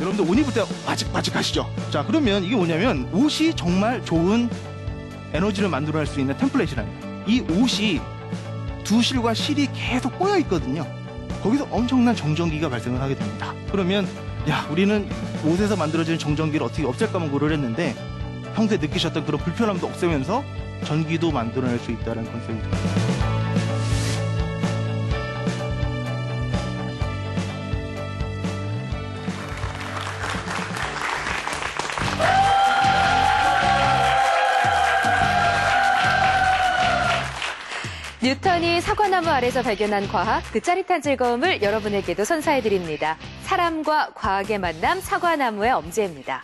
여러분들 옷 입을 때 바직바직하시죠? 자 그러면 이게 뭐냐면 옷이 정말 좋은 에너지를 만들어낼 수 있는 템플릿이랍니다. 이 옷이 두 실과 실이 계속 꼬여 있거든요. 거기서 엄청난 정전기가 발생을 하게 됩니다. 그러면 야 우리는 옷에서 만들어지는 정전기를 어떻게 없앨까만 고려를 했는데 평소에 느끼셨던 그런 불편함도 없애면서 전기도 만들어낼 수 있다는 컨셉입니다. 뉴턴이 사과나무 아래서 발견한 과학, 그 짜릿한 즐거움을 여러분에게도 선사해드립니다. 사람과 과학의 만남 사과나무의 엄지입니다.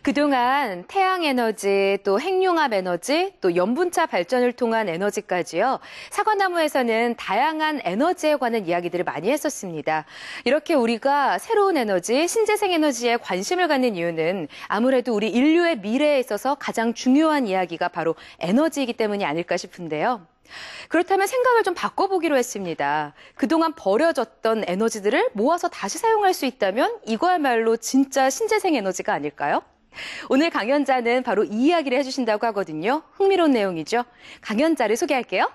그동안 태양 에너지, 또 핵융합 에너지, 또 염분차 발전을 통한 에너지까지요. 사과나무에서는 다양한 에너지에 관한 이야기들을 많이 했었습니다. 이렇게 우리가 새로운 에너지, 신재생 에너지에 관심을 갖는 이유는 아무래도 우리 인류의 미래에 있어서 가장 중요한 이야기가 바로 에너지이기 때문이 아닐까 싶은데요. 그렇다면 생각을 좀 바꿔보기로 했습니다. 그동안 버려졌던 에너지들을 모아서 다시 사용할 수 있다면 이거야말로 진짜 신재생 에너지가 아닐까요? 오늘 강연자는 바로 이 이야기를 해주신다고 하거든요. 흥미로운 내용이죠. 강연자를 소개할게요.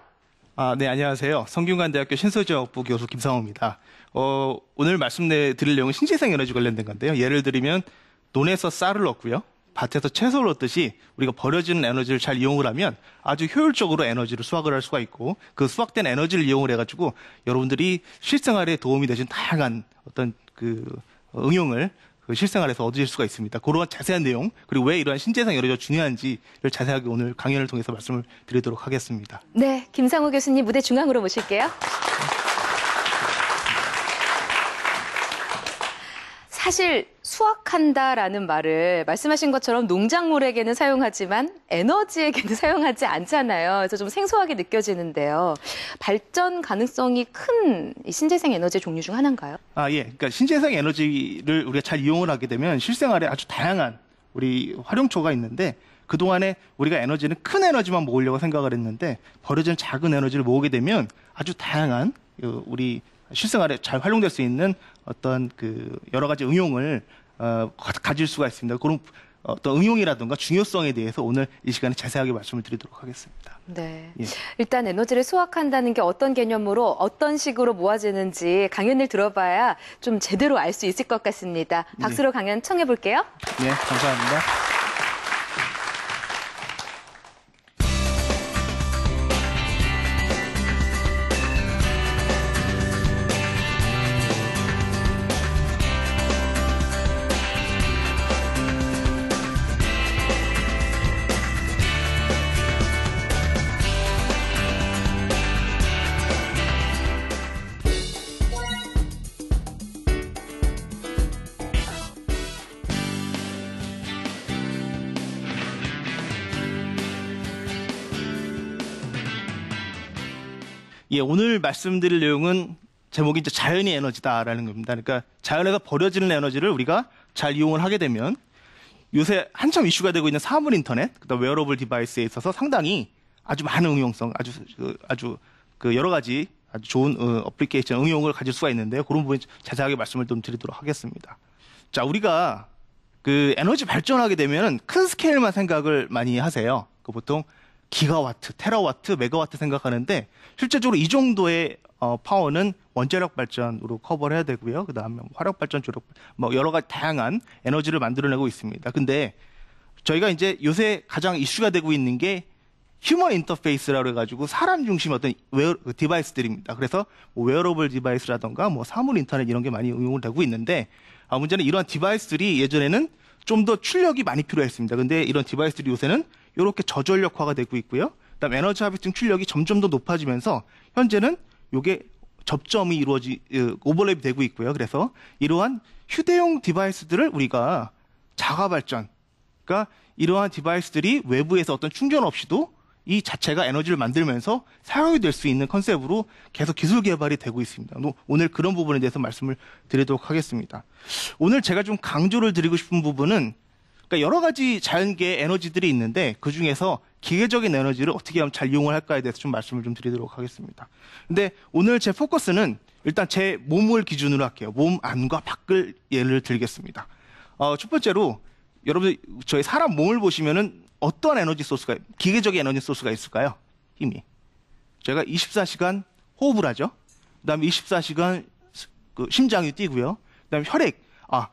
아, 네, 안녕하세요. 성균관대학교 신소지역부 교수 김성호입니다 어, 오늘 말씀드릴 내용은 신재생 에너지 관련된 건데요. 예를 들면 논에서 쌀을 얻고요. 밭에서 채소를 얻듯이 우리가 버려지는 에너지를 잘 이용을 하면 아주 효율적으로 에너지를 수확을 할 수가 있고 그 수확된 에너지를 이용을 해가지고 여러분들이 실생활에 도움이 되신 다양한 어떤 그 응용을 그 실생활에서 얻으실 수가 있습니다. 그런 자세한 내용 그리고 왜 이러한 신재생 에너지가 중요한지를 자세하게 오늘 강연을 통해서 말씀을 드리도록 하겠습니다. 네, 김상우 교수님 무대 중앙으로 모실게요. 사실 수확한다라는 말을 말씀하신 것처럼 농작물에게는 사용하지만 에너지에게는 사용하지 않잖아요. 그래서 좀 생소하게 느껴지는데요. 발전 가능성이 큰 신재생 에너지 종류 중 하나인가요? 아, 예. 그러니까 신재생 에너지를 우리가 잘 이용을 하게 되면 실생활에 아주 다양한 우리 활용처가 있는데 그동안에 우리가 에너지는 큰 에너지만 모으려고 생각을 했는데 버려진 작은 에너지를 모으게 되면 아주 다양한 우리 실생활에 잘 활용될 수 있는 어떤 그 여러 가지 응용을 어, 가질 수가 있습니다. 그런 어떤 응용이라든가 중요성에 대해서 오늘 이 시간에 자세하게 말씀을 드리도록 하겠습니다. 네. 예. 일단 에너지를 수확한다는게 어떤 개념으로 어떤 식으로 모아지는지 강연을 들어봐야 좀 제대로 알 수 있을 것 같습니다. 네. 박수로 예. 강연 청해 볼게요. 네, 감사합니다. 예, 오늘 말씀드릴 내용은 제목이 이제 자연의 에너지다라는 겁니다. 그러니까 자연에서 버려지는 에너지를 우리가 잘 이용을 하게 되면 요새 한참 이슈가 되고 있는 사물 인터넷, 그다음 웨어러블 디바이스에 있어서 상당히 아주 많은 응용성, 아주 그, 아주 그 여러 가지 아주 좋은 어, 플리케이션 응용을 가질 수가 있는데요. 그런 부분 자세하게 말씀을 좀 드리도록 하겠습니다. 자, 우리가 그 에너지 발전하게 되면 큰 스케일만 생각을 많이 하세요. 그 보통 기가와트, 테라와트, 메가와트 생각하는데 실제적으로 이 정도의 어, 파워는 원자력 발전으로 커버를 해야 되고요. 그다음에 뭐 화력 발전, 조력 뭐 여러 가지 다양한 에너지를 만들어내고 있습니다. 근데 저희가 이제 요새 가장 이슈가 되고 있는 게 휴먼 인터페이스라고 해가지고 사람 중심 어떤 웨어, 그 디바이스들입니다. 그래서 뭐 웨어러블 디바이스라던가 뭐 사물 인터넷 이런 게 많이 응용을 되고 있는데 아, 문제는 이러한 디바이스들이 예전에는 좀 더 출력이 많이 필요했습니다. 근데 이런 디바이스들이 요새는 이렇게 저전력화가 되고 있고요. 그다음 에너지 하베팅 출력이 점점 더 높아지면서 현재는 이게 접점이 이루어지 어, 오버랩이 되고 있고요. 그래서 이러한 휴대용 디바이스들을 우리가 자가 발전, 그러니까 이러한 디바이스들이 외부에서 어떤 충전 없이도 이 자체가 에너지를 만들면서 사용이 될 수 있는 컨셉으로 계속 기술 개발이 되고 있습니다. 오늘 그런 부분에 대해서 말씀을 드리도록 하겠습니다. 오늘 제가 좀 강조를 드리고 싶은 부분은 그러니까 여러 가지 자연계의 에너지들이 있는데 그 중에서 기계적인 에너지를 어떻게 하면 잘 이용을 할까에 대해서 좀 말씀을 좀 드리도록 하겠습니다. 근데 오늘 제 포커스는 일단 제 몸을 기준으로 할게요. 몸 안과 밖을 예를 들겠습니다. 어, 첫 번째로 여러분 들 저희 사람 몸을 보시면은 어떤 에너지 소스가 기계적인 에너지 소스가 있을까요? 힘이. 제가 24시간 호흡을 하죠. 그다음에 24시간 그 심장이 뛰고요. 그다음에 혈액. 아,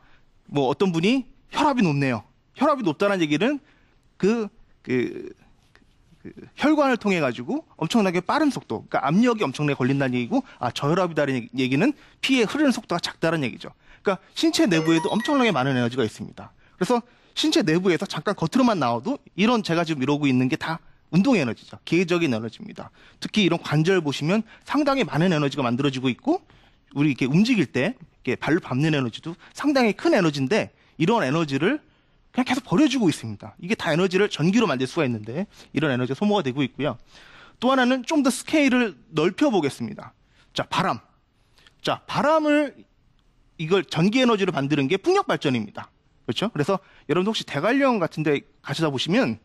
뭐 어떤 분이 혈압이 높네요. 혈압이 높다는 얘기는 그, 그, 그 혈관을 통해 가지고 엄청나게 빠른 속도, 그러니까 압력이 엄청나게 걸린다는 얘기고, 아 저혈압이다라는 얘기는 피에 흐르는 속도가 작다는 얘기죠. 그러니까 신체 내부에도 엄청나게 많은 에너지가 있습니다. 그래서 신체 내부에서 잠깐 겉으로만 나와도 이런 제가 지금 이러고 있는 게 다 운동 에너지죠. 기계적인 에너지입니다. 특히 이런 관절 보시면 상당히 많은 에너지가 만들어지고 있고, 우리 이렇게 움직일 때 이렇게 발로 밟는 에너지도 상당히 큰 에너지인데 이런 에너지를 그냥 계속 버려지고 있습니다. 이게 다 에너지를 전기로 만들 수가 있는데 이런 에너지가 소모가 되고 있고요. 또 하나는 좀 더 스케일을 넓혀 보겠습니다. 자, 바람. 자, 바람을 이걸 전기 에너지로 만드는 게 풍력 발전입니다. 그렇죠? 그래서 여러분 혹시 대관령 같은 데 가시다 보시면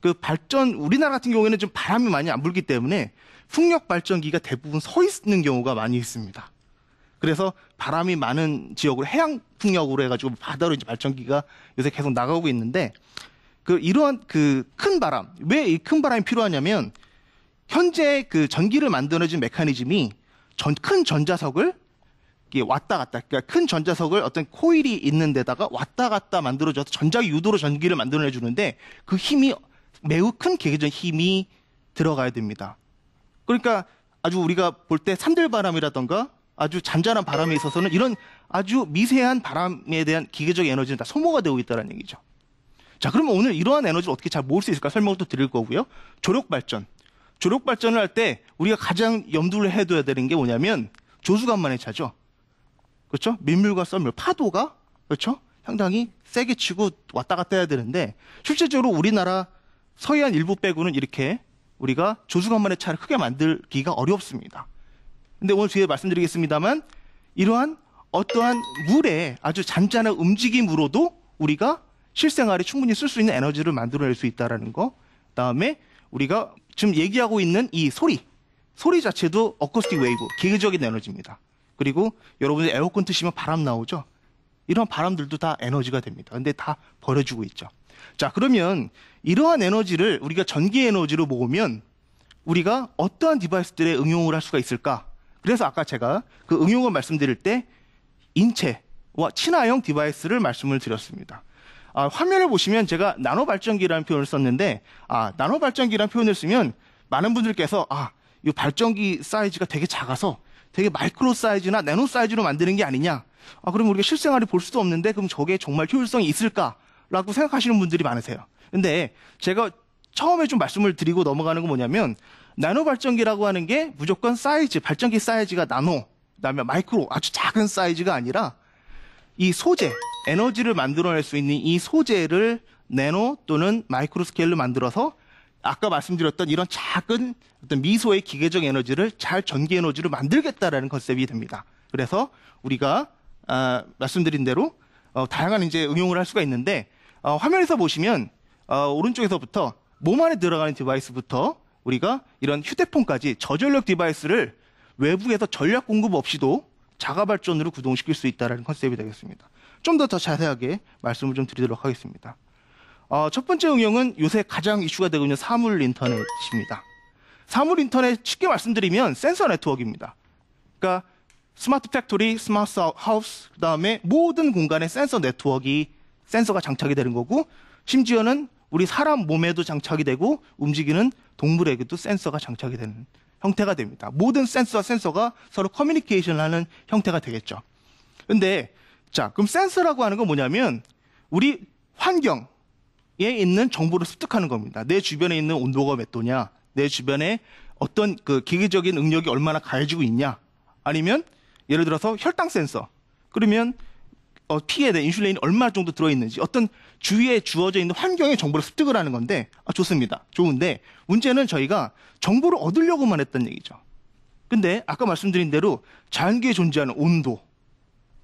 그 발전 우리나라 같은 경우에는 좀 바람이 많이 안 불기 때문에 풍력 발전기가 대부분 서 있는 경우가 많이 있습니다. 그래서 바람이 많은 지역으로 해양 풍력으로 해가지고 바다로 이제 발전기가 요새 계속 나가고 있는데 그 이러한 그 큰 바람 왜 이 큰 바람이 필요하냐면 현재 그 전기를 만들어진 메커니즘이 전 큰 전자석을 왔다 갔다 그러니까 큰 전자석을 어떤 코일이 있는 데다가 왔다 갔다 만들어져서 전자 유도로 전기를 만들어내 주는데 그 힘이 매우 큰 계기적 힘이 들어가야 됩니다. 그러니까 아주 우리가 볼 때 산들바람이라던가 아주 잔잔한 바람에 있어서는 이런 아주 미세한 바람에 대한 기계적 에너지는 다 소모가 되고 있다는 얘기죠. 자, 그러면 오늘 이러한 에너지를 어떻게 잘 모을 수 있을까 설명을 또 드릴 거고요. 조력 발전. 조력 발전을 할 때 우리가 가장 염두를 해둬야 되는 게 뭐냐면 조수간만의 차죠. 그렇죠? 민물과 썰물, 파도가 그렇죠? 상당히 세게 치고 왔다 갔다 해야 되는데 실제적으로 우리나라 서해안 일부 빼고는 이렇게 우리가 조수간만의 차를 크게 만들기가 어렵습니다. 근데 오늘 뒤에 말씀드리겠습니다만 이러한 어떠한 물에 아주 잔잔한 움직임으로도 우리가 실생활에 충분히 쓸 수 있는 에너지를 만들어낼 수 있다라는 거. 그다음에 우리가 지금 얘기하고 있는 이 소리, 소리 자체도 어쿠스틱 웨이브, 기계적인 에너지입니다. 그리고 여러분들 에어컨 트시면 바람 나오죠. 이런 바람들도 다 에너지가 됩니다. 근데 다 버려주고 있죠. 자, 그러면 이러한 에너지를 우리가 전기 에너지로 모으면 우리가 어떠한 디바이스들에 응용을 할 수가 있을까? 그래서 아까 제가 그 응용을 말씀드릴 때 인체와 친화형 디바이스를 말씀을 드렸습니다. 아, 화면을 보시면 제가 나노 발전기라는 표현을 썼는데 아, 나노 발전기라는 표현을 쓰면 많은 분들께서 아, 이 발전기 사이즈가 되게 작아서 되게 마이크로 사이즈나 나노 사이즈로 만드는 게 아니냐. 아, 그럼 우리가 실생활에 볼 수도 없는데 그럼 저게 정말 효율성이 있을까라고 생각하시는 분들이 많으세요. 근데 제가 처음에 좀 말씀을 드리고 넘어가는 건 뭐냐면 나노 발전기라고 하는 게 무조건 사이즈, 발전기 사이즈가 나노, 그다음에 마이크로 아주 작은 사이즈가 아니라 이 소재, 에너지를 만들어낼 수 있는 이 소재를 네노 또는 마이크로 스케일로 만들어서 아까 말씀드렸던 이런 작은 어떤 미소의 기계적 에너지를 잘 전기 에너지로 만들겠다라는 컨셉이 됩니다. 그래서 우리가 아, 말씀드린 대로 어, 다양한 이제 응용을 할 수가 있는데 어, 화면에서 보시면 어, 오른쪽에서부터 몸 안에 들어가는 디바이스부터 우리가 이런 휴대폰까지 저전력 디바이스를 외부에서 전력 공급 없이도 자가발전으로 구동시킬 수 있다는 컨셉이 되겠습니다. 좀 더 더 자세하게 말씀을 좀 드리도록 하겠습니다. 어, 첫 번째 응용은 요새 가장 이슈가 되고 있는 사물 인터넷입니다. 사물 인터넷 쉽게 말씀드리면 센서 네트워크입니다. 그러니까 스마트 팩토리, 스마트 하우스, 그 다음에 모든 공간에 센서 네트워크가 센서가 장착이 되는 거고 심지어는 우리 사람 몸에도 장착이 되고 움직이는 동물에게도 센서가 장착이 되는 형태가 됩니다. 모든 센서와 센서가 서로 커뮤니케이션을 하는 형태가 되겠죠. 근데 자, 그럼 센서라고 하는 건 뭐냐면 우리 환경에 있는 정보를 습득하는 겁니다. 내 주변에 있는 온도가 몇 도냐, 내 주변에 어떤 그 기계적인 응력이 얼마나 가해지고 있냐, 아니면 예를 들어서 혈당 센서. 그러면 어, 피에 대한 인슐린이 얼마 정도 들어있는지 어떤 주위에 주어져 있는 환경의 정보를 습득을 하는 건데 아, 좋습니다. 좋은데 문제는 저희가 정보를 얻으려고만 했던 얘기죠. 근데 아까 말씀드린 대로 자연계에 존재하는 온도,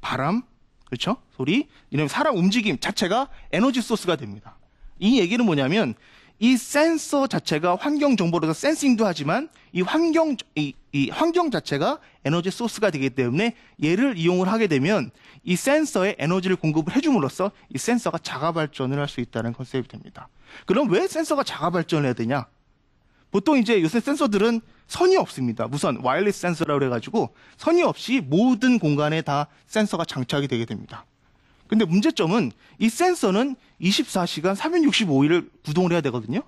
바람, 그렇죠? 소리, 이런 사람 움직임 자체가 에너지 소스가 됩니다. 이 얘기는 뭐냐면 이 센서 자체가 환경 정보로서 센싱도 하지만 이 환경 이, 이, 환경 자체가 에너지 소스가 되기 때문에 얘를 이용을 하게 되면 이 센서에 에너지를 공급을 해줌으로써 이 센서가 자가 발전을 할 수 있다는 컨셉이 됩니다. 그럼 왜 센서가 자가 발전을 해야 되냐? 보통 이제 요새 센서들은 선이 없습니다. 무선 와일리스 센서라고 해가지고 선이 없이 모든 공간에 다 센서가 장착이 되게 됩니다. 근데 문제점은 이 센서는 24시간 365일을 구동을 해야 되거든요.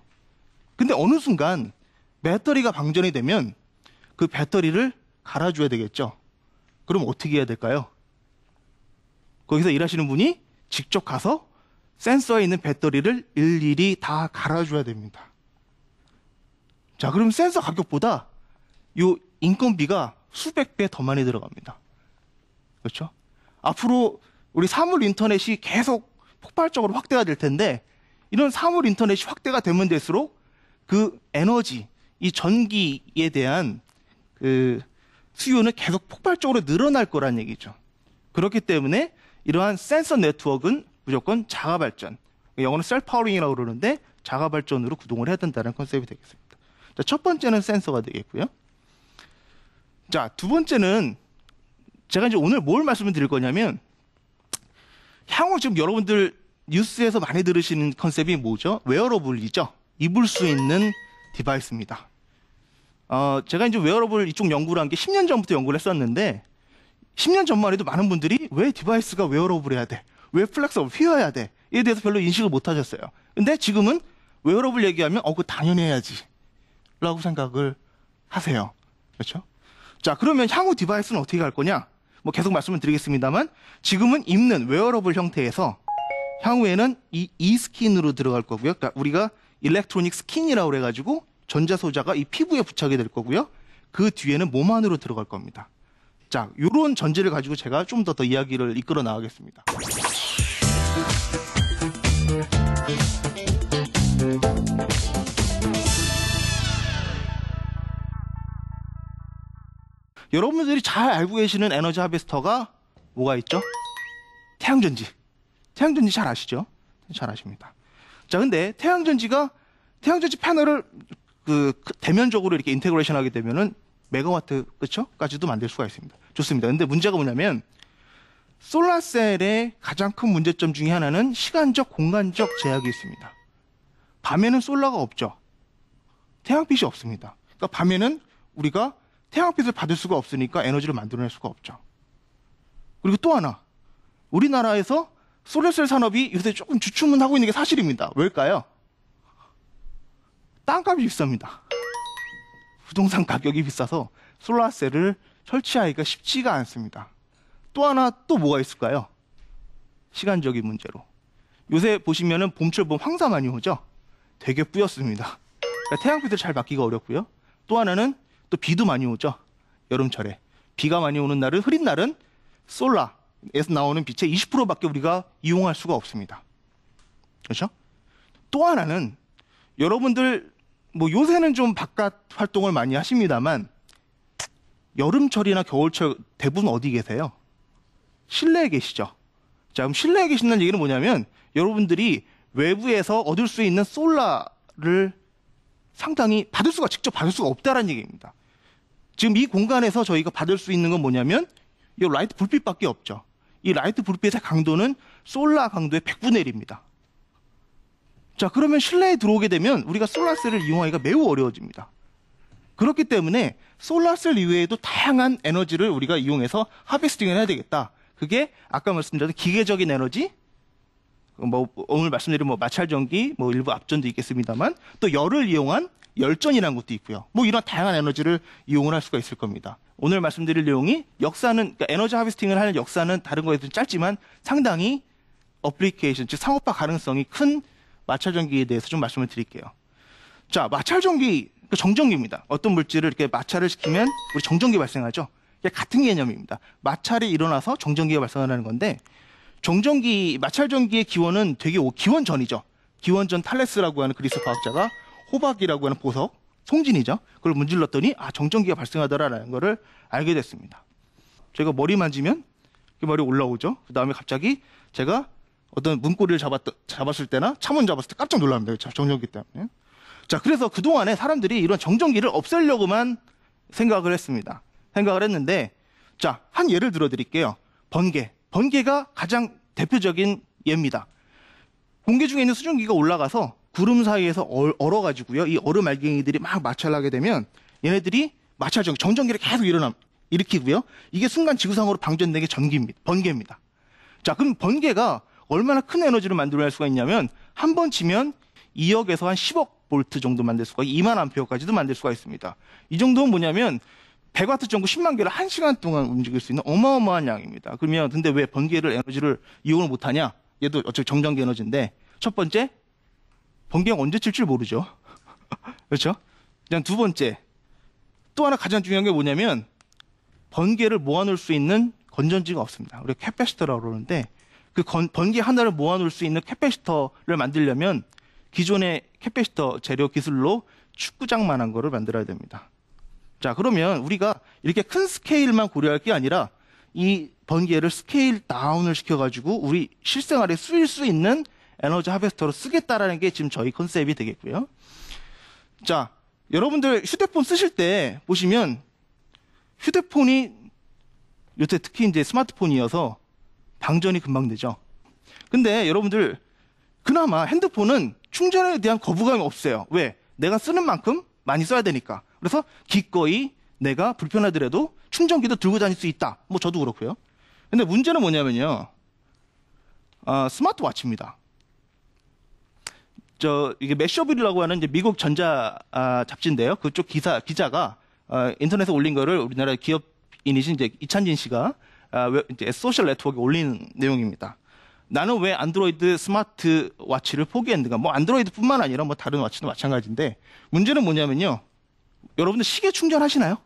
근데 어느 순간 배터리가 방전이 되면 그 배터리를 갈아줘야 되겠죠. 그럼 어떻게 해야 될까요? 거기서 일하시는 분이 직접 가서 센서에 있는 배터리를 일일이 다 갈아줘야 됩니다. 자, 그럼 센서 가격보다 이 인건비가 수백 배 더 많이 들어갑니다. 그렇죠? 앞으로 우리 사물 인터넷이 계속 폭발적으로 확대가 될 텐데 이런 사물 인터넷이 확대가 되면 될수록 그 에너지, 이 전기에 대한 그 수요는 계속 폭발적으로 늘어날 거란 얘기죠. 그렇기 때문에 이러한 센서 네트워크는 무조건 자가 발전, 영어로 셀파워링이라고 그러는데 자가 발전으로 구동을 해야 된다는 컨셉이 되겠습니다. 자, 첫 번째는 센서가 되겠고요. 자, 두 번째는 제가 이제 오늘 뭘 말씀을 드릴 거냐면 향후 지금 여러분들 뉴스에서 많이 들으시는 컨셉이 뭐죠? 웨어러블이죠. 입을 수 있는 디바이스입니다. 어, 제가 이제 웨어러블 이쪽 연구를 한 게 10년 전부터 연구를 했었는데 10년 전만 해도 많은 분들이 왜 디바이스가 웨어러블해야 돼? 왜 플렉스업을 휘어야 돼? 이에 대해서 별로 인식을 못 하셨어요. 근데 지금은 웨어러블 얘기하면 어, 그 당연히 해야지. 라고 생각을 하세요. 그렇죠? 자, 그러면 향후 디바이스는 어떻게 갈 거냐? 뭐 계속 말씀을 드리겠습니다만 지금은 입는 웨어러블 형태에서 향후에는 이 이스킨으로 들어갈 거고요. 그러니까 우리가 일렉트로닉 스킨이라고 해가지고 전자소자가 이 피부에 부착이 될 거고요. 그 뒤에는 몸 안으로 들어갈 겁니다. 자, 요런 전제를 가지고 제가 좀 더 더 이야기를 이끌어 나가겠습니다. 여러분들이 잘 알고 계시는 에너지 하베스터가 뭐가 있죠? 태양전지. 태양전지 잘 아시죠? 잘 아십니다. 자, 근데 태양전지가 태양전지 패널을 그, 그 대면적으로 이렇게 인테그레이션 하게 되면은 메가와트 그렇죠? 까지도 만들 수가 있습니다. 좋습니다. 근데 문제가 뭐냐면 솔라셀의 가장 큰 문제점 중에 하나는 시간적 공간적 제약이 있습니다. 밤에는 솔라가 없죠. 태양빛이 없습니다. 그러니까 밤에는 우리가 태양빛을 받을 수가 없으니까 에너지를 만들어낼 수가 없죠. 그리고 또 하나, 우리나라에서 솔래셀 산업이 요새 조금 주춤은 하고 있는 게 사실입니다. 왜일까요? 땅값이 비쌉니다. 부동산 가격이 비싸서 솔라셀을 설치하기가 쉽지가 않습니다. 또 하나 또 뭐가 있을까요? 시간적인 문제로. 요새 보시면은 봄철 봄 황사 많이 오죠? 되게 뿌였습니다 그러니까 태양빛을 잘 받기가 어렵고요. 또 하나는 또 비도 많이 오죠. 여름철에. 비가 많이 오는 날은 흐린 날은 솔라에서 나오는 빛의 20%밖에 우리가 이용할 수가 없습니다. 그렇죠? 또 하나는 여러분들 뭐 요새는 좀 바깥 활동을 많이 하십니다만 여름철이나 겨울철 대부분 어디 계세요? 실내에 계시죠. 자, 그럼 실내에 계신다는 얘기는 뭐냐면 여러분들이 외부에서 얻을 수 있는 솔라를 상당히 받을 수가 직접 받을 수가 없다라는 얘기입니다. 지금 이 공간에서 저희가 받을 수 있는 건 뭐냐면 이 라이트 불빛밖에 없죠. 이 라이트 불빛의 강도는 솔라 강도의 100분의 1입니다. 자, 그러면 실내에 들어오게 되면 우리가 솔라셀을 이용하기가 매우 어려워집니다. 그렇기 때문에 솔라셀 이외에도 다양한 에너지를 우리가 이용해서 하베스팅을 해야 되겠다. 그게 아까 말씀드렸던 기계적인 에너지, 어, 뭐 오늘 말씀드린 뭐 마찰 전기, 뭐 일부 압전도 있겠습니다만 또 열을 이용한 열전이라는 것도 있고요. 뭐 이런 다양한 에너지를 이용을 할 수가 있을 겁니다. 오늘 말씀드릴 내용이 역사는 그러니까 에너지 하비스팅을 하는 역사는 다른 거에 좀 짧지만 상당히 어플리케이션 즉 상업화 가능성이 큰 마찰 전기에 대해서 좀 말씀을 드릴게요. 자, 마찰 전기 그 정전기입니다. 어떤 물질을 이렇게 마찰을 시키면 우리 정전기 발생하죠. 같은 개념입니다. 마찰이 일어나서 정전기가 발생하는 건데 정전기 마찰 전기의 기원은 되게 기원 전이죠. 기원 전 탈레스라고 하는 그리스 과학자가 호박이라고 하는 보석 송진이죠. 그걸 문질렀더니 아 정전기가 발생하더라라는 것을 알게 됐습니다. 제가 머리 만지면 그 머리 올라오죠. 그 다음에 갑자기 제가 어떤 문고리를 잡았, 잡았을 때나 차문 잡았을 때 깜짝 놀랍니다. 정전기 때문에. 자, 그래서 그동안에 사람들이 이런 정전기를 없애려고만 생각을 했습니다. 생각을 했는데, 자, 한 예를 들어 드릴게요. 번개. 번개가 가장 대표적인 예입니다. 공개 중에 있는 수증기가 올라가서 구름 사이에서 얼어가지고요. 이 얼음 알갱이들이 막 마찰하게 되면 얘네들이 마찰 전기, 정전기를 계속 일어나 일으키고요. 이게 순간 지구상으로 방전된 게 전기입니다. 번개입니다. 자, 그럼 번개가 얼마나 큰 에너지를 만들어낼 수가 있냐면 한 번 치면 2억에서 한 10억 볼트 정도 만들 수가 2만 암페어까지도 만들 수가 있습니다. 이 정도는 뭐냐면 100와트 전구 10만 개를 1시간 동안 움직일 수 있는 어마어마한 양입니다. 그러면 근데 왜 번개를 에너지를 이용을 못하냐? 얘도 어차피 정전기 에너지인데 첫 번째 번개가 언제 칠 줄 모르죠. 그렇죠? 그냥 두 번째 또 하나 가장 중요한 게 뭐냐면 번개를 모아놓을 수 있는 건전지가 없습니다. 우리가 캐패시터라고 그러는데 그 건, 번개 하나를 모아놓을 수 있는 캐패시터를 만들려면 기존의 캐패시터 재료 기술로 축구장만한 거를 만들어야 됩니다. 자, 그러면 우리가 이렇게 큰 스케일만 고려할 게 아니라 이 번개를 스케일 다운을 시켜가지고 우리 실생활에 쓰일 수 있는 에너지 하베스터로 쓰겠다라는 게 지금 저희 컨셉이 되겠고요. 자, 여러분들 휴대폰 쓰실 때 보시면 휴대폰이 요새 특히 이제 스마트폰이어서 방전이 금방 되죠. 근데 여러분들 그나마 핸드폰은 충전에 대한 거부감이 없어요. 왜? 내가 쓰는 만큼 많이 써야 되니까. 그래서 기꺼이 내가 불편하더라도 충전기도 들고 다닐 수 있다. 뭐 저도 그렇고요. 근데 문제는 뭐냐면요. 아, 스마트워치입니다. 저 이게 메셔빌이라고 하는 이제 미국 전자 아, 잡지인데요. 그쪽 기사 기자가 아, 인터넷에 올린 거를 우리나라 기업인이신 이제 이찬진 씨가 아, 왜, 이제 소셜 네트워크에 올린 내용입니다. 나는 왜 안드로이드 스마트 워치를 포기했는가? 뭐 안드로이드뿐만 아니라 뭐 다른 워치도 마찬가지인데 문제는 뭐냐면요. 여러분들 시계 충전하시나요?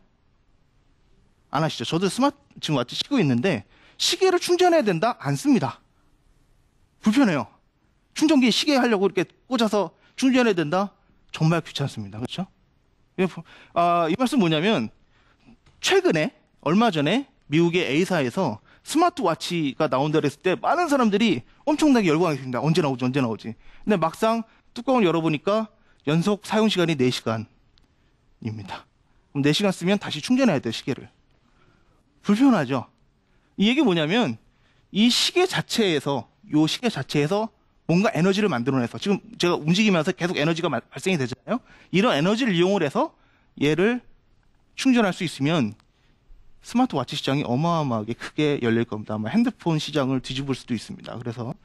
안 하시죠? 저도 스마트 지금 왔지 쓰고 있는데 시계를 충전해야 된다? 안 씁니다. 불편해요. 충전기 시계 하려고 이렇게 꽂아서 충전해야 된다? 정말 귀찮습니다. 그렇죠? 예, 아, 이 말씀 뭐냐면 최근에 얼마 전에 미국의 A사에서 스마트워치가 나온다 그랬을 때 많은 사람들이 엄청나게 열광했습니다. 언제 나오지, 언제 나오지. 근데 막상 뚜껑을 열어보니까 연속 사용 시간이 4시간, 입니다. 그럼 4시간 쓰면 다시 충전해야 돼 시계를. 불편하죠? 이 얘기 뭐냐면 이 시계 자체에서, 이 시계 자체에서 뭔가 에너지를 만들어내서 지금 제가 움직이면서 계속 에너지가 마, 발생이 되잖아요? 이런 에너지를 이용을 해서 얘를 충전할 수 있으면 스마트워치 시장이 어마어마하게 크게 열릴 겁니다. 아마 핸드폰 시장을 뒤집을 수도 있습니다. 그래서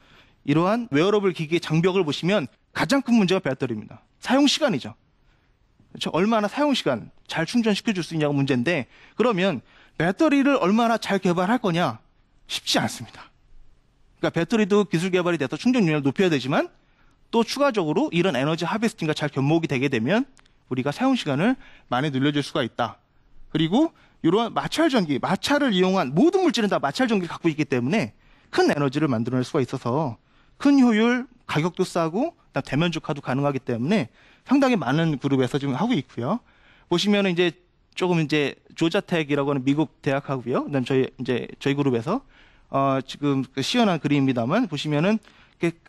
이러한 웨어러블 기기의 장벽을 보시면 가장 큰 문제가 배터리입니다. 사용 시간이죠. 그렇죠? 얼마나 사용 시간 잘 충전시켜 줄 수 있냐가 문제인데 그러면 배터리를 얼마나 잘 개발할 거냐 쉽지 않습니다. 그러니까 배터리도 기술 개발이 돼서 충전 능력을 높여야 되지만 또 추가적으로 이런 에너지 하베스팅과 잘 접목이 되게 되면 우리가 사용 시간을 많이 늘려줄 수가 있다. 그리고 이러한 마찰 전기, 마찰을 이용한 모든 물질은 다 마찰 전기를 갖고 있기 때문에 큰 에너지를 만들어낼 수가 있어서 큰 효율, 가격도 싸고 대면 조화도 가능하기 때문에 상당히 많은 그룹에서 지금 하고 있고요. 보시면은 이제 조금 이제 조자텍이라고 하는 미국 대학하고요. 그다음 저희 이제 저희 그룹에서 어 지금 그 시원한 그림입니다만 보시면은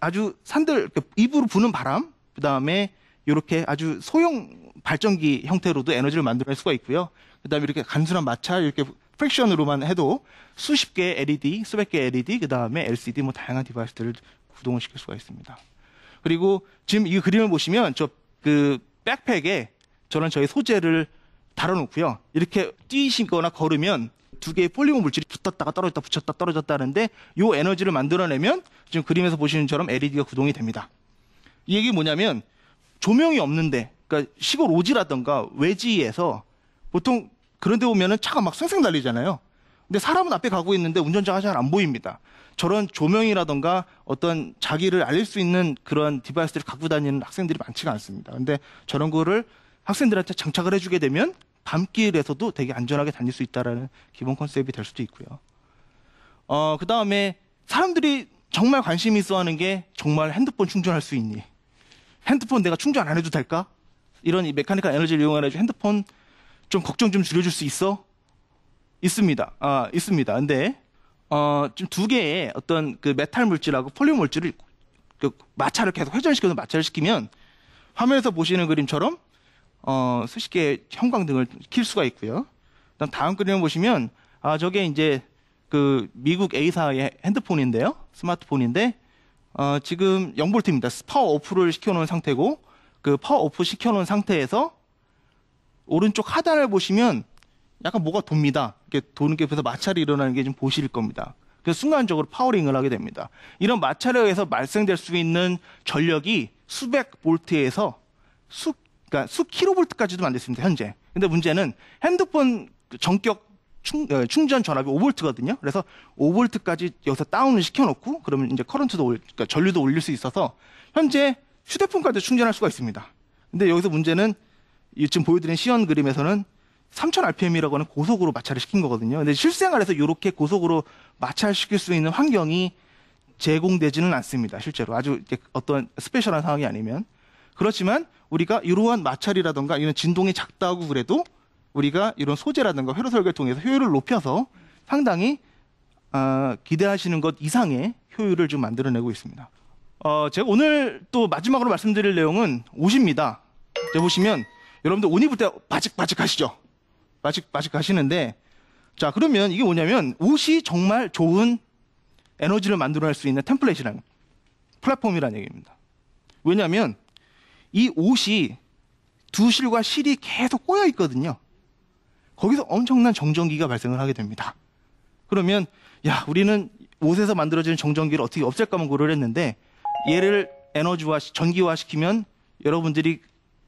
아주 산들 입으로 부는 바람 그다음에 이렇게 아주 소형 발전기 형태로도 에너지를 만들어낼 수가 있고요. 그다음에 이렇게 간순한 마찰 이렇게 프렉션으로만 해도 수십 개의 LED, 수백 개의 LED, 그다음에 LCD 뭐 다양한 디바이스들을 구동을 시킬 수가 있습니다. 그리고 지금 이 그림을 보시면 저그 백팩에 저는 저희 소재를 달아놓고요. 이렇게 뛰시거나 걸으면 두 개의 폴리머 물질이 붙었다가 떨어졌다 붙였다 떨어졌다 하는데 이 에너지를 만들어내면 지금 그림에서 보시는 처럼 LED가 구동이 됩니다. 이 얘기 뭐냐면 조명이 없는데 그러니까 시골 오지라던가 외지에서 보통 그런 데 오면은 차가 막 쌩쌩 달리잖아요. 근데 사람은 앞에 가고 있는데 운전자가 잘 안 보입니다. 저런 조명이라던가 어떤 자기를 알릴 수 있는 그런 디바이스들을 갖고 다니는 학생들이 많지가 않습니다. 근데 저런 거를 학생들한테 장착을 해주게 되면 밤길에서도 되게 안전하게 다닐 수 있다라는 기본 컨셉이 될 수도 있고요. 어, 그 다음에 사람들이 정말 관심이 있어 하는 게 정말 핸드폰 충전할 수 있니? 핸드폰 내가 충전 안 해도 될까? 이런 이 메카니컬 에너지를 이용해가지고 핸드폰 좀 걱정 좀 줄여줄 수 있어? 있습니다. 아, 있습니다. 근데 어, 지금 두 개의 어떤 그 메탈 물질하고 폴리 오 물질을 그 마찰을 계속 회전시켜서 마찰을 시키면 화면에서 보시는 그림처럼 어, 수십 개의 형광등을 킬 수가 있고요. 그다음 다음 그림을 보시면 아 저게 이제 그 미국 A사의 핸드폰인데요. 스마트폰인데 어, 지금 0볼트입니다. 파워 오프를 시켜 놓은 상태고 그 파워 오프 시켜 놓은 상태에서 오른쪽 하단을 보시면 약간 뭐가 돕니다. 이렇게 도는 게 그래서 마찰이 일어나는 게좀 보실 겁니다. 그래서 순간적으로 파워링을 하게 됩니다. 이런 마찰에 의해서 발생될 수 있는 전력이 수백 볼트에서 수, 그러니까 수 킬로볼트까지도 만들습니다 현재. 근데 문제는 핸드폰 전격 충, 어, 충전 전압이 5볼트거든요. 그래서 5볼트까지 여기서 다운을 시켜놓고 그러면 이제 커런트도 올, 그러니까 전류도 올릴 수 있어서 현재 휴대폰까지 충전할 수가 있습니다. 근데 여기서 문제는 지금 보여드린 시연 그림에서는 3000rpm이라고는 하 고속으로 마찰을 시킨 거거든요. 근데 실생활에서 이렇게 고속으로 마찰시킬 수 있는 환경이 제공되지는 않습니다. 실제로 아주 어떤 스페셜한 상황이 아니면 그렇지만 우리가 이러한 마찰이라든가 이런 진동이 작다고 그래도 우리가 이런 소재라든가 회로 설계를 통해서 효율을 높여서 상당히 어, 기대하시는 것 이상의 효율을 좀 만들어내고 있습니다. 어, 제가 오늘 또 마지막으로 말씀드릴 내용은 옷입니다. 보시면 여러분들 옷 입을 때 바직바직 하시죠? 마직마직가시는데자 그러면 이게 뭐냐면 옷이 정말 좋은 에너지를 만들어낼 수 있는 템플릿이라는 플랫폼이라는 얘기입니다. 왜냐하면 이 옷이 두 실과 실이 계속 꼬여 있거든요. 거기서 엄청난 정전기가 발생을 하게 됩니다. 그러면 야 우리는 옷에서 만들어지는 정전기를 어떻게 없앨까만 고려를 했는데 얘를 에너지화 전기화 시키면 여러분들이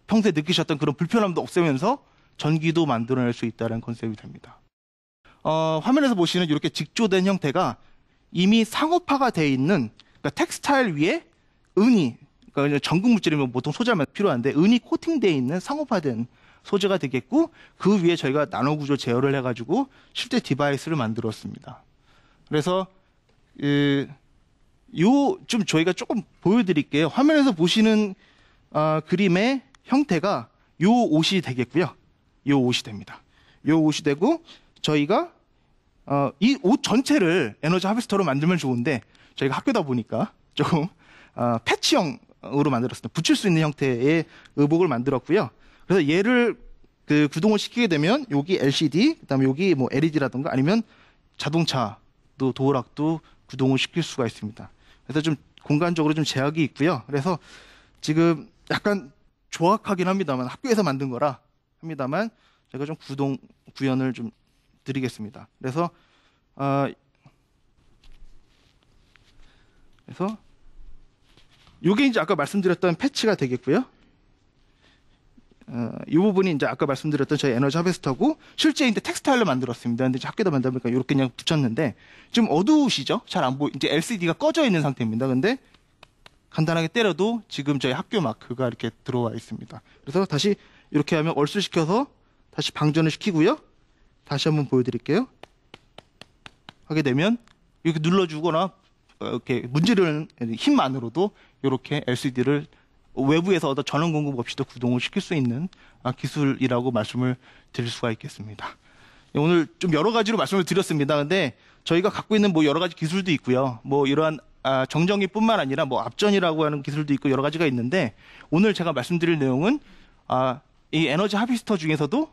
평소에 느끼셨던 그런 불편함도 없애면서 전기도 만들어낼 수 있다는 컨셉이 됩니다. 어, 화면에서 보시는 이렇게 직조된 형태가 이미 상업화가 돼 있는 그러니까 텍스타일 위에 은이 그러니까 전극 물질이면 보통 소재만 필요한데 은이 코팅돼 있는 상업화된 소재가 되겠고 그 위에 저희가 나노 구조 제어를 해가지고 실제 디바이스를 만들었습니다. 그래서 요좀 저희가 조금 보여드릴게요. 화면에서 보시는 어, 그림의 형태가 요 옷이 되겠고요. 요 옷이 됩니다. 요 옷이 되고 저희가 어, 이옷 전체를 에너지 하베스터로 만들면 좋은데 저희가 학교다 보니까 조금 어, 패치형으로 만들었습니다. 붙일 수 있는 형태의 의복을 만들었고요. 그래서 얘를 그 구동을 시키게 되면 여기 LCD, 그다음에 여기 뭐 LED라든가 아니면 자동차도 도어락도 구동을 시킬 수가 있습니다. 그래서 좀 공간적으로 좀 제약이 있고요. 그래서 지금 약간 조악하긴 합니다만 학교에서 만든 거라 합니다만 제가 좀 구동 구현을 좀 드리겠습니다. 그래서 어, 그래서 요게 이제 아까 말씀드렸던 패치가 되겠고요. 어, 이 부분이 이제 아까 말씀드렸던 저희 에너지 하베스터고 실제 이제 텍스타일로 만들었습니다. 근데 학교다 만들니까 이렇게 그냥 붙였는데 좀 어두우시죠? 잘 안 보이 이제 LCD가 꺼져 있는 상태입니다. 근데 간단하게 때려도 지금 저희 학교 마크가 이렇게 들어와 있습니다. 그래서 다시 이렇게 하면 얼쑤시켜서 다시 방전을 시키고요. 다시 한번 보여드릴게요. 하게 되면 이렇게 눌러주거나 어, 이렇게 문지르는 힘만으로도 이렇게 LCD를 외부에서 전원 공급 없이도 구동을 시킬 수 있는 아, 기술이라고 말씀을 드릴 수가 있겠습니다. 예, 오늘 좀 여러 가지로 말씀을 드렸습니다. 근데 저희가 갖고 있는 뭐 여러 가지 기술도 있고요. 뭐 이러한 아, 정정이뿐만 아니라 뭐 앞전이라고 하는 기술도 있고 여러 가지가 있는데 오늘 제가 말씀드릴 내용은 아, 이 에너지 하비스터 중에서도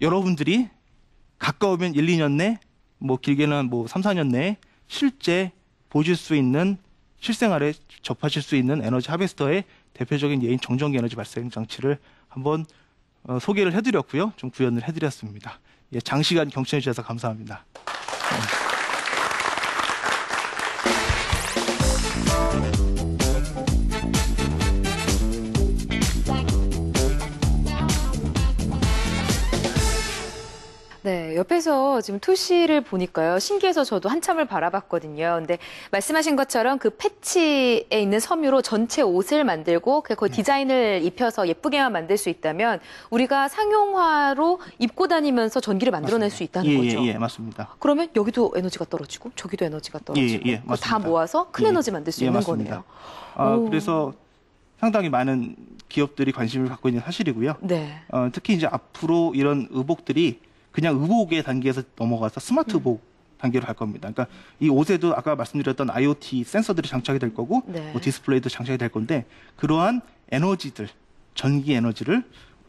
여러분들이 가까우면 1, 2년 내, 뭐 길게는 뭐 3, 4년 내에 실제 보실 수 있는 실생활에 접하실 수 있는 에너지 하비스터의 대표적인 예인 정전기 에너지 발생 장치를 한번 어, 소개를 해드렸고요. 좀 구현을 해드렸습니다. 예, 장시간 경청해 주셔서 감사합니다. 네, 옆에서 지금 투시를 보니까요. 신기해서 저도 한참을 바라봤거든요. 근데 말씀하신 것처럼 그 패치에 있는 섬유로 전체 옷을 만들고 그, 그 네. 디자인을 입혀서 예쁘게만 만들 수 있다면 우리가 상용화로 입고 다니면서 전기를 만들어낼 맞습니다. 수 있다는 예, 거죠. 예, 예, 맞습니다. 그러면 여기도 에너지가 떨어지고 저기도 에너지가 예, 떨어지고 예, 예, 다 모아서 큰 예, 에너지 만들 수 예, 있는 맞습니다. 거네요. 아, 그래서 상당히 많은 기업들이 관심을 갖고 있는 사실이고요. 네. 어, 특히 이제 앞으로 이런 의복들이 그냥 의복의 단계에서 넘어가서 스마트 음. 의복 단계로 갈 겁니다. 그러니까 이 옷에도 아까 말씀드렸던 IoT 센서들이 장착이 될 거고 네. 뭐 디스플레이도 장착이 될 건데 그러한 에너지들 전기 에너지를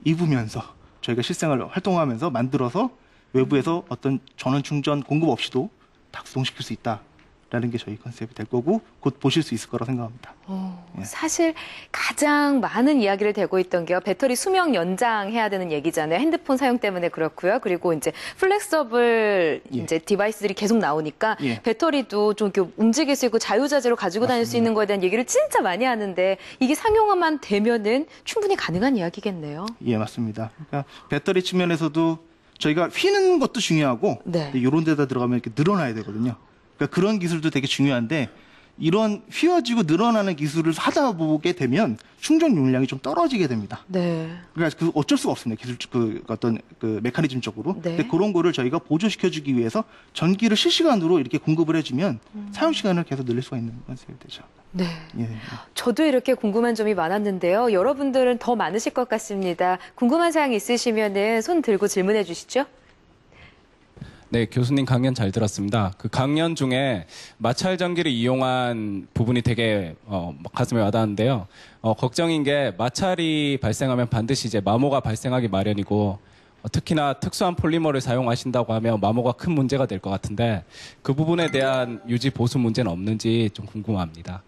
입으면서 저희가 실생활 활동하면서 만들어서 외부에서 음. 어떤 전원 충전 공급 없이도 다 구동시킬 수 있다라는 게 저희 컨셉이 될 거고 곧 보실 수 있을 거라 생각합니다. 예. 사실 가장 많은 이야기를 대고 있던 게요. 배터리 수명 연장해야 되는 얘기잖아요. 핸드폰 사용 때문에 그렇고요. 그리고 이제 플렉서블 예. 이제 디바이스들이 계속 나오니까 예. 배터리도 좀 이렇게 움직일 수 있고 자유자재로 가지고 맞습니다. 다닐 수 있는 거에 대한 얘기를 진짜 많이 하는데 이게 상용화만 되면은 충분히 가능한 이야기겠네요. 예, 맞습니다. 그러니까 배터리 측면에서도 저희가 휘는 것도 중요하고 네. 이런 데다 들어가면 이렇게 늘어나야 되거든요. 그러니까 그런 기술도 되게 중요한데 이런 휘어지고 늘어나는 기술을 하다 보게 되면 충전 용량이 좀 떨어지게 됩니다. 네. 그러니까 그 어쩔 수가 없습니다. 기술 그 어떤 그 메커니즘적으로. 네. 근데 그런 거를 저희가 보조시켜 주기 위해서 전기를 실시간으로 이렇게 공급을 해주면 음. 사용 시간을 계속 늘릴 수가 있는 건설이 되죠. 네. 예. 저도 이렇게 궁금한 점이 많았는데요. 여러분들은 더 많으실 것 같습니다. 궁금한 사항 있으시면은 손 들고 질문해 주시죠. 네, 교수님 강연 잘 들었습니다. 그 강연 중에 마찰 전기를 이용한 부분이 되게 어, 가슴에 와닿는데요. 어, 걱정인 게 마찰이 발생하면 반드시 이제 마모가 발생하기 마련이고 어, 특히나 특수한 폴리머를 사용하신다고 하면 마모가 큰 문제가 될 것 같은데 그 부분에 대한 유지 보수 문제는 없는지 좀 궁금합니다.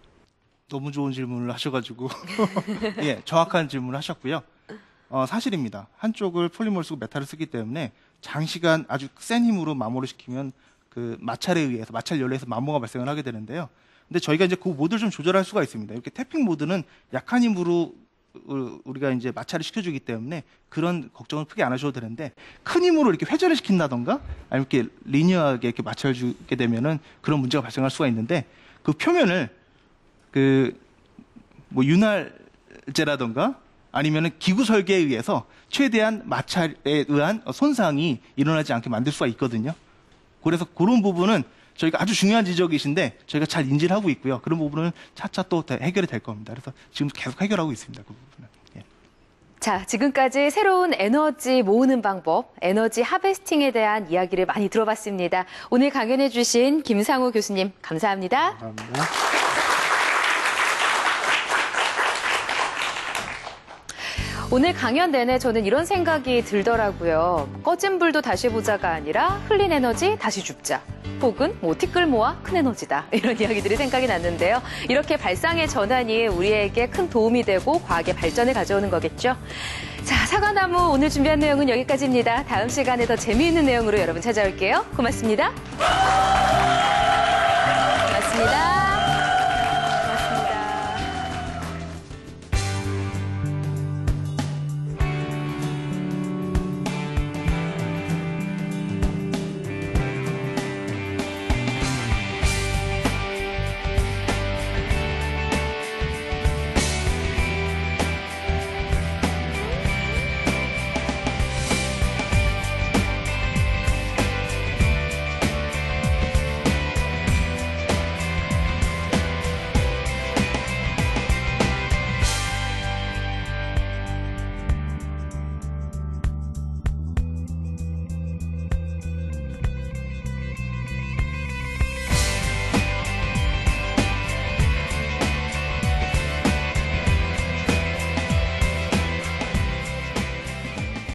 너무 좋은 질문을 하셔가지고 예 정확한 질문을 하셨고요. 어, 사실입니다. 한쪽을 폴리머를 쓰고 메탈을 쓰기 때문에 장시간 아주 센 힘으로 마모를 시키면 그 마찰에 의해서 마찰 열에서 마모가 발생을 하게 되는데요. 근데 저희가 이제 그 모드를 좀 조절할 수가 있습니다. 이렇게 탭핑 모드는 약한 힘으로 우리가 이제 마찰을 시켜주기 때문에 그런 걱정을 크게 안 하셔도 되는데 큰 힘으로 이렇게 회전을 시킨다던가 아니면 이렇게 리니어하게 이렇게 마찰을 주게 되면은 그런 문제가 발생할 수가 있는데 그 표면을 그 뭐 윤활제라던가 아니면 기구 설계에 의해서 최대한 마찰에 의한 손상이 일어나지 않게 만들 수가 있거든요. 그래서 그런 부분은 저희가 아주 중요한 지적이신데 저희가 잘 인지를 하고 있고요. 그런 부분은 차차 또 해결이 될 겁니다. 그래서 지금 계속 해결하고 있습니다. 그 부분은. 예. 자, 지금까지 새로운 에너지 모으는 방법, 에너지 하베스팅에 대한 이야기를 많이 들어봤습니다. 오늘 강연해 주신 김상우 교수님 감사합니다. 감사합니다. 오늘 강연 내내 저는 이런 생각이 들더라고요. 꺼진 불도 다시 보자가 아니라 흘린 에너지 다시 줍자. 혹은 뭐 티끌 모아 큰 에너지다. 이런 이야기들이 생각이 났는데요. 이렇게 발상의 전환이 우리에게 큰 도움이 되고 과학의 발전을 가져오는 거겠죠. 자, 사과나무 오늘 준비한 내용은 여기까지입니다. 다음 시간에 더 재미있는 내용으로 여러분 찾아올게요. 고맙습니다.